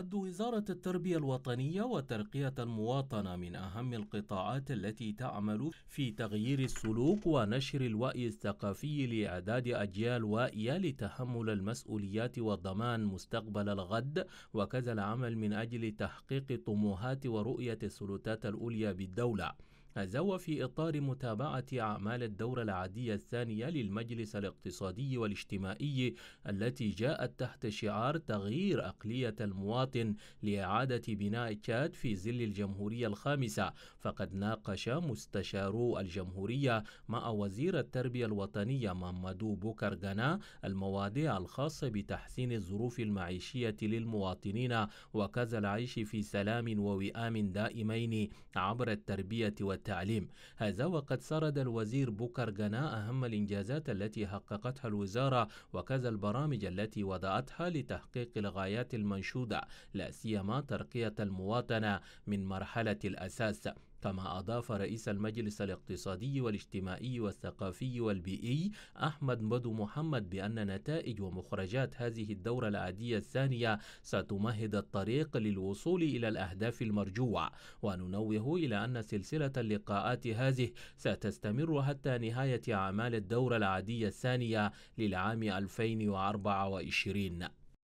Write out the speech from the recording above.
تعد وزارة التربية الوطنية وترقية المواطنة من أهم القطاعات التي تعمل في تغيير السلوك ونشر الوعي الثقافي لإعداد أجيال واعية لتحمل المسؤوليات وضمان مستقبل الغد وكذا العمل من أجل تحقيق طموحات ورؤية السلطات العليا بالدولة هذا وفي إطار متابعة أعمال الدورة العادية الثانية للمجلس الاقتصادي والاجتماعي التي جاءت تحت شعار تغيير أقلية المواطن لإعادة بناء تشاد في ظل الجمهورية الخامسة فقد ناقش مستشارو الجمهورية مع وزير التربية الوطنية مامادو بوكرغانا المواضيع الخاصة بتحسين الظروف المعيشية للمواطنين وكذا العيش في سلام ووئام دائمين عبر التربية والتعليم والتعليم هذا وقد سرد الوزير بوكر غنا أهم الإنجازات التي حققتها الوزارة وكذا البرامج التي وضعتها لتحقيق الغايات المنشودة لا سيما ترقية المواطنة من مرحلة الأساس كما أضاف رئيس المجلس الاقتصادي والاجتماعي والثقافي والبيئي أحمد مدو محمد بأن نتائج ومخرجات هذه الدورة العادية الثانية ستمهد الطريق للوصول إلى الأهداف المرجوة وننوه إلى أن سلسلة اللقاءات هذه ستستمر حتى نهاية أعمال الدورة العادية الثانية للعام 2024